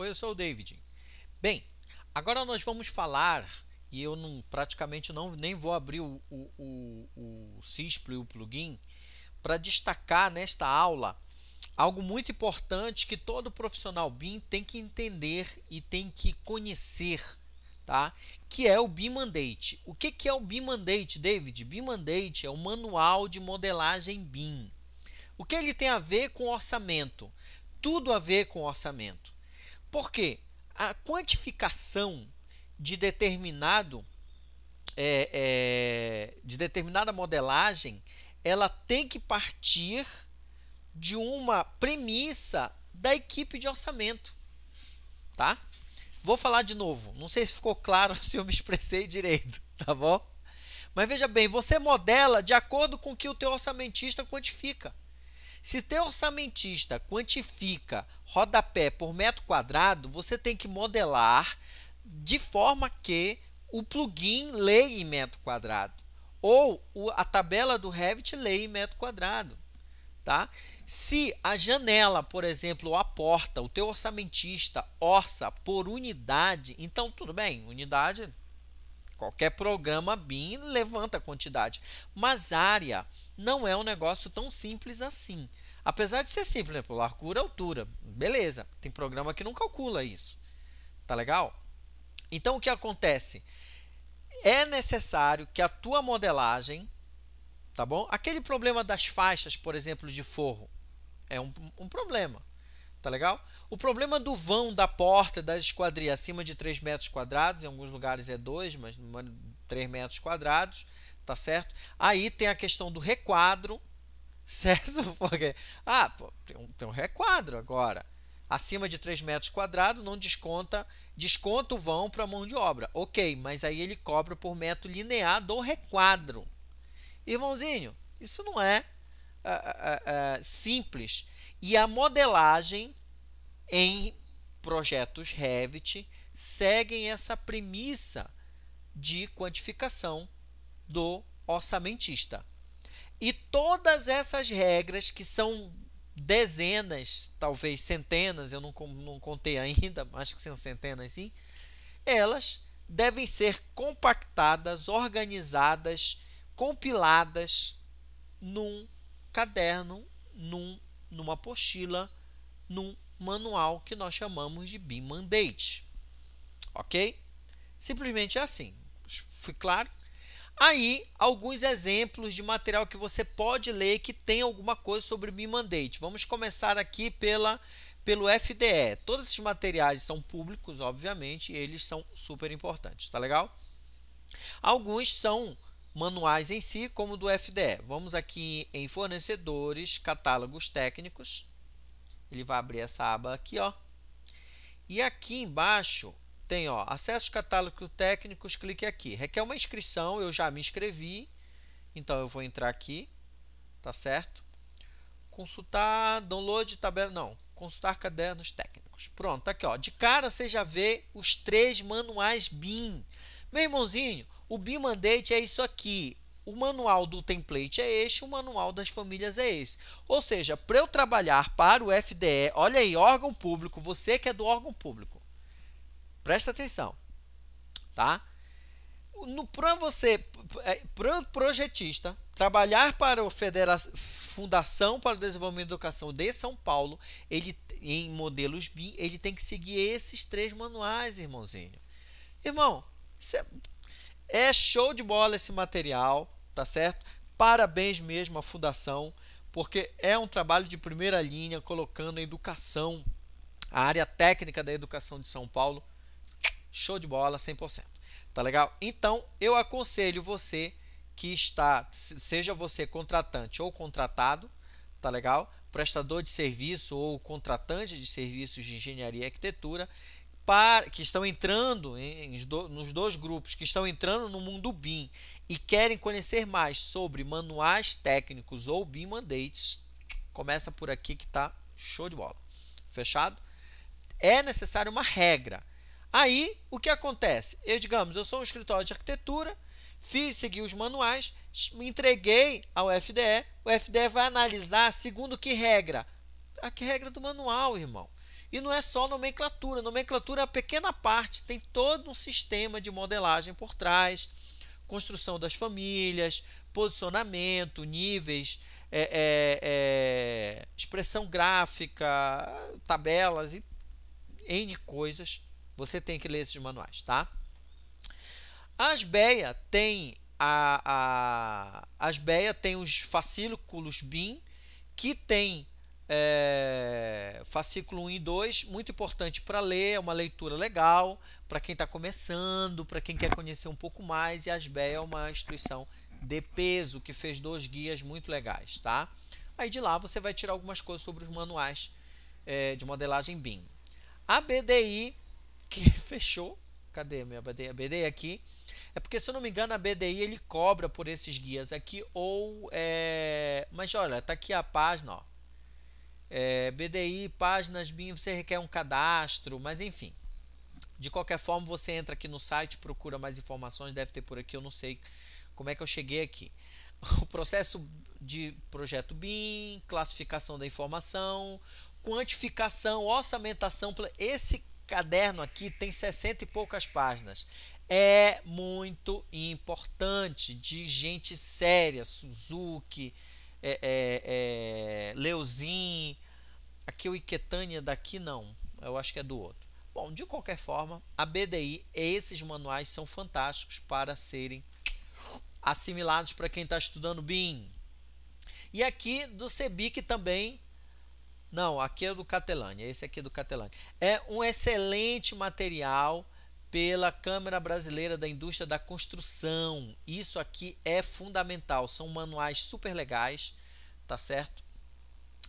Oi, eu sou o David. Bem, agora nós vamos falar, e eu não, praticamente não, nem vou abrir o, o, o, o Cisplo e o plugin, para destacar nesta aula algo muito importante que todo profissional BIM tem que entender e tem que conhecer, tá? Que é o BIM Mandate. O que, que é o BIM Mandate, David? BIM Mandate é o manual de modelagem BIM. O que ele tem a ver com orçamento? Tudo a ver com orçamento. Porque a quantificação de determinado é, é, de determinada modelagem ela tem que partir de uma premissa da equipe de orçamento, tá? Vou falar de novo. Não sei se ficou claro se eu me expressei direito, tá bom? Mas veja bem, você modela de acordo com o que o teu orçamentista quantifica. Se teu orçamentista quantifica rodapé por metro quadrado, você tem que modelar de forma que o plugin leia em metro quadrado ou a tabela do Revit leia em metro quadrado, tá? Se a janela, por exemplo, ou a porta, o teu orçamentista orça por unidade, então tudo bem, unidade Qualquer programa BIM levanta a quantidade. Mas área não é um negócio tão simples assim. Apesar de ser simples, por largura, altura, beleza. Tem programa que não calcula isso. Tá legal? Então o que acontece? É necessário que a tua modelagem, tá bom? Aquele problema das faixas, por exemplo, de forro, é um, um problema. Tá legal? O problema do vão da porta das esquadrias acima de 3 metros quadrados, em alguns lugares é 2, mas 3 metros quadrados, tá certo? Aí tem a questão do requadro, certo? Porque, ah, pô, tem, um, tem um requadro agora. Acima de 3 metros quadrados não desconta, desconta o vão para mão de obra. Ok, mas aí ele cobra por metro linear do requadro. Irmãozinho, isso não é, é, é, é, é simples e a modelagem em projetos Revit seguem essa premissa de quantificação do orçamentista. E todas essas regras, que são dezenas, talvez centenas, eu não, não contei ainda, mas que são centenas sim, elas devem ser compactadas, organizadas, compiladas num caderno, num numa apostila, num manual que nós chamamos de BIM Mandate. Ok? Simplesmente é assim. Fui claro? Aí, alguns exemplos de material que você pode ler que tem alguma coisa sobre BIM Mandate. Vamos começar aqui pela, pelo FDE. Todos esses materiais são públicos, obviamente, e eles são super importantes, tá legal? Alguns são manuais em si, como do FDE. Vamos aqui em fornecedores, catálogos técnicos. Ele vai abrir essa aba aqui, ó. E aqui embaixo tem, ó, acesso catálogos técnicos, clique aqui. Requer uma inscrição, eu já me inscrevi. Então eu vou entrar aqui, tá certo? Consultar, download tabela, não, consultar cadernos técnicos. Pronto, aqui, ó. De cara você já vê os três manuais BIM meu irmãozinho, o bi-mandate é isso aqui. O manual do template é este, o manual das famílias é esse. Ou seja, para eu trabalhar para o FDE, olha aí, órgão público, você que é do órgão público. Presta atenção, tá? Para você, é, para o projetista, trabalhar para a Federação, Fundação para o Desenvolvimento da Educação de São Paulo, ele em modelos BIM, ele tem que seguir esses três manuais, irmãozinho. Irmão, é, é show de bola esse material, tá certo? Parabéns mesmo à Fundação, porque é um trabalho de primeira linha, colocando a educação, a área técnica da educação de São Paulo. Show de bola, 100%. Tá legal? Então, eu aconselho você que está, seja você contratante ou contratado, tá legal? Prestador de serviço ou contratante de serviços de engenharia e arquitetura, para, que estão entrando em, nos dois grupos que estão entrando no mundo BIM e querem conhecer mais sobre manuais técnicos ou BIM mandates, começa por aqui que está show de bola. Fechado? É necessário uma regra. Aí, o que acontece? Eu, digamos, eu sou um escritório de arquitetura, fiz, seguir os manuais, me entreguei ao FDE, o FDE vai analisar segundo que regra? A que regra do manual, irmão. E não é só nomenclatura, nomenclatura é a pequena parte, tem todo um sistema de modelagem por trás, construção das famílias, posicionamento, níveis, é, é, é, expressão gráfica, tabelas e N coisas. Você tem que ler esses manuais, tá? A Asbeia tem a, a Asbeia tem os fascículos BIM que tem é, fascículo 1 e 2, muito importante para ler, é uma leitura legal, para quem está começando, para quem quer conhecer um pouco mais, e a ASBEA é uma instituição de peso que fez dois guias muito legais, tá? Aí de lá você vai tirar algumas coisas sobre os manuais é, de modelagem BIM. A BDI, que fechou, cadê minha BDI? A BDI aqui, é porque, se eu não me engano, a BDI ele cobra por esses guias aqui, ou é... Mas olha, tá aqui a página, ó é, BDI, páginas BIM, você requer um cadastro, mas enfim. De qualquer forma, você entra aqui no site, procura mais informações, deve ter por aqui, eu não sei como é que eu cheguei aqui. O processo de projeto BIM, classificação da informação, quantificação, orçamentação. Esse caderno aqui tem 60 e poucas páginas. É muito importante, de gente séria, Suzuki, é, é, é Leuzin, aqui o Iquetânia, daqui não. Eu acho que é do outro. Bom, de qualquer forma, a BDI, esses manuais são fantásticos para serem assimilados para quem está estudando BIM. E aqui do CEBIC também. Não, aqui é do Catelânia, esse aqui é do Catelânia. É um excelente material pela Câmara Brasileira da Indústria da Construção. Isso aqui é fundamental, são manuais super legais, tá certo?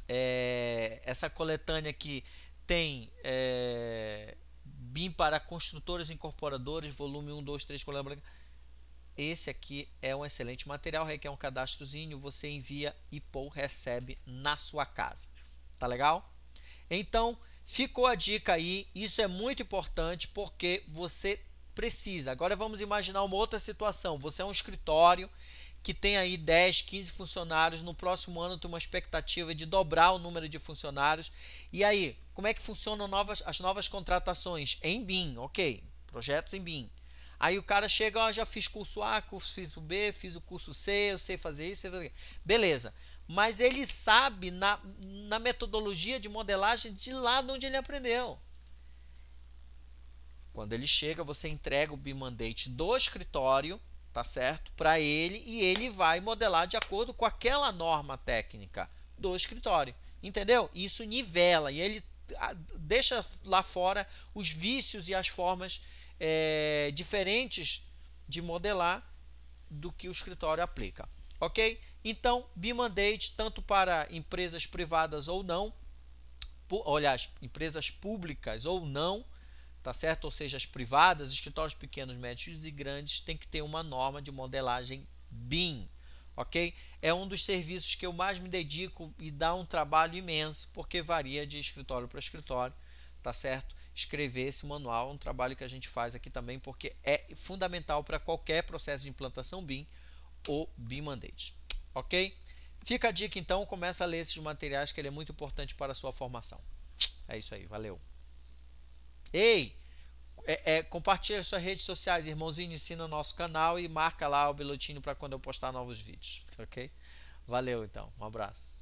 É, essa coletânea aqui tem é, BIM para construtores e incorporadores, volume 1, 2, 3, coluna Esse aqui é um excelente material, requer um cadastrozinho, você envia e Paul recebe na sua casa. Tá legal? Então, Ficou a dica aí, isso é muito importante porque você precisa. Agora vamos imaginar uma outra situação. Você é um escritório que tem aí 10, 15 funcionários, no próximo ano tem uma expectativa de dobrar o número de funcionários. E aí, como é que funcionam novas, as novas contratações? Em BIM, ok, projetos em BIM. Aí o cara chega, ó, já fiz curso A, curso fiz o B, fiz o curso C, eu sei fazer isso, sei fazer... beleza mas ele sabe na, na metodologia de modelagem de lá de onde ele aprendeu. Quando ele chega, você entrega o bimandate do escritório, tá certo? Para ele e ele vai modelar de acordo com aquela norma técnica do escritório. Entendeu? Isso nivela e ele deixa lá fora os vícios e as formas é, diferentes de modelar do que o escritório aplica. Ok? Então, BIM mandate tanto para empresas privadas ou não, olha aliás, empresas públicas ou não, tá certo? Ou seja, as privadas, escritórios pequenos, médios e grandes tem que ter uma norma de modelagem BIM, ok? É um dos serviços que eu mais me dedico e dá um trabalho imenso, porque varia de escritório para escritório, tá certo? Escrever esse manual é um trabalho que a gente faz aqui também, porque é fundamental para qualquer processo de implantação BIM ou BIM Mandate ok? Fica a dica então, começa a ler esses materiais que ele é muito importante para a sua formação. É isso aí, valeu. Ei, é, é, compartilha suas redes sociais, irmãozinho, ensina o nosso canal e marca lá o bilotinho para quando eu postar novos vídeos, ok? Valeu então, um abraço.